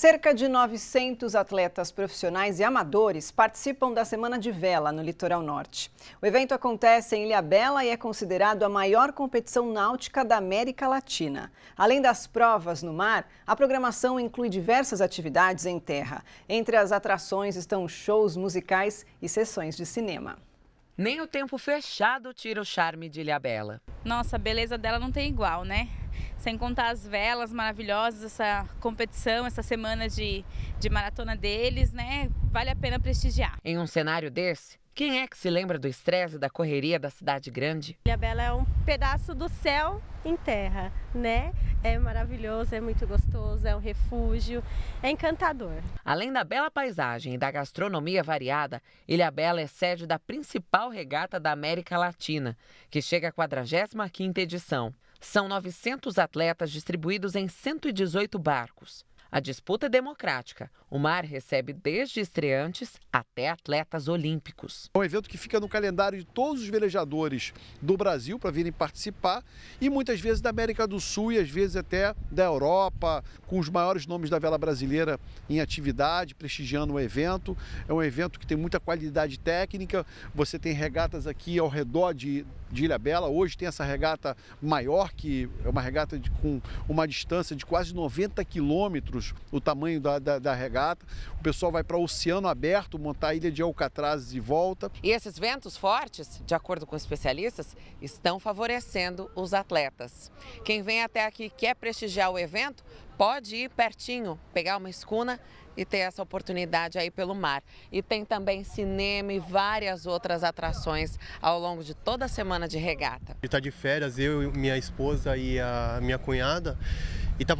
Cerca de 900 atletas profissionais e amadores participam da Semana de Vela no Litoral Norte. O evento acontece em Ilhabela e é considerado a maior competição náutica da América Latina. Além das provas no mar, a programação inclui diversas atividades em terra. Entre as atrações estão shows musicais e sessões de cinema. Nem o tempo fechado tira o charme de Ilhabela. Nossa, a beleza dela não tem igual, né? sem contar as velas maravilhosas, essa competição, essa semana de, de maratona deles, né? Vale a pena prestigiar. Em um cenário desse, quem é que se lembra do estresse da correria da cidade grande? Ilha Bela é um pedaço do céu em terra, né? É maravilhoso, é muito gostoso, é um refúgio, é encantador. Além da bela paisagem e da gastronomia variada, Ilha Bela é sede da principal regata da América Latina, que chega à 45ª edição. São 900 atletas distribuídos em 118 barcos. A disputa é democrática. O mar recebe desde estreantes até atletas olímpicos. É um evento que fica no calendário de todos os velejadores do Brasil para virem participar e muitas vezes da América do Sul e às vezes até da Europa, com os maiores nomes da vela brasileira em atividade, prestigiando o evento. É um evento que tem muita qualidade técnica. Você tem regatas aqui ao redor de, de Ilha Bela. Hoje tem essa regata maior, que é uma regata de, com uma distância de quase 90 quilômetros metros o tamanho da, da, da regata. O pessoal vai para o oceano aberto, montar a ilha de Alcatraz de volta. E esses ventos fortes, de acordo com especialistas, estão favorecendo os atletas. Quem vem até aqui e quer prestigiar o evento, pode ir pertinho, pegar uma escuna e ter essa oportunidade aí pelo mar. E tem também cinema e várias outras atrações ao longo de toda a semana de regata. Está de férias eu, minha esposa e a minha cunhada. E tá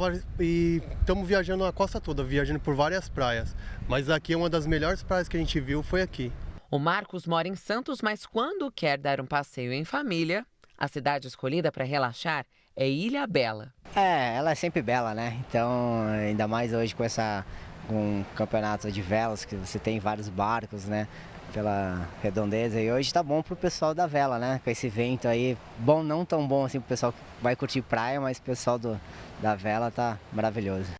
estamos viajando a costa toda, viajando por várias praias. Mas aqui é uma das melhores praias que a gente viu foi aqui. O Marcos mora em Santos, mas quando quer dar um passeio em família, a cidade escolhida para relaxar é Ilha Bela. É, ela é sempre bela, né? Então, ainda mais hoje com essa um campeonato de velas que você tem vários barcos, né? pela redondeza. E hoje tá bom pro pessoal da vela, né? Com esse vento aí, bom, não tão bom assim pro pessoal que vai curtir praia, mas o pessoal do, da vela tá maravilhoso.